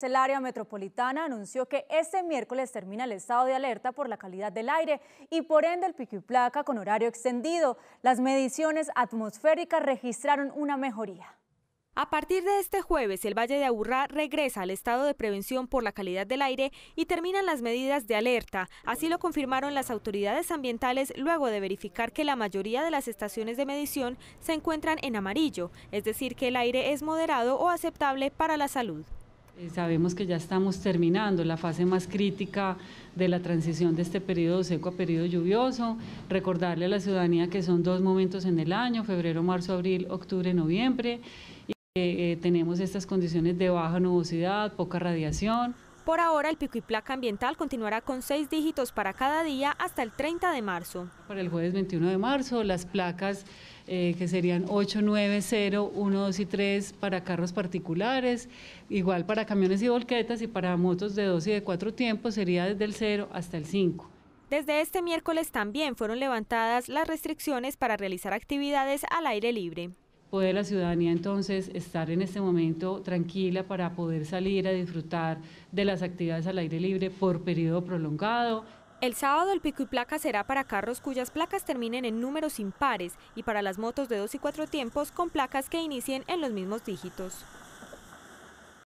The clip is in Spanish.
El área metropolitana anunció que este miércoles termina el estado de alerta por la calidad del aire y por ende el pico y placa con horario extendido. Las mediciones atmosféricas registraron una mejoría. A partir de este jueves, el Valle de Aburrá regresa al estado de prevención por la calidad del aire y terminan las medidas de alerta. Así lo confirmaron las autoridades ambientales luego de verificar que la mayoría de las estaciones de medición se encuentran en amarillo, es decir, que el aire es moderado o aceptable para la salud. Eh, sabemos que ya estamos terminando la fase más crítica de la transición de este periodo seco a periodo lluvioso. Recordarle a la ciudadanía que son dos momentos en el año, febrero, marzo, abril, octubre, noviembre. Y que eh, eh, tenemos estas condiciones de baja nubosidad, poca radiación. Por ahora, el pico y placa ambiental continuará con seis dígitos para cada día hasta el 30 de marzo. Para el jueves 21 de marzo, las placas eh, que serían 8, 9, 0, 1, 2 y 3 para carros particulares, igual para camiones y volquetas y para motos de dos y de cuatro tiempos sería desde el 0 hasta el 5. Desde este miércoles también fueron levantadas las restricciones para realizar actividades al aire libre puede la ciudadanía entonces estar en este momento tranquila para poder salir a disfrutar de las actividades al aire libre por periodo prolongado. El sábado el pico y placa será para carros cuyas placas terminen en números impares y para las motos de dos y cuatro tiempos con placas que inicien en los mismos dígitos.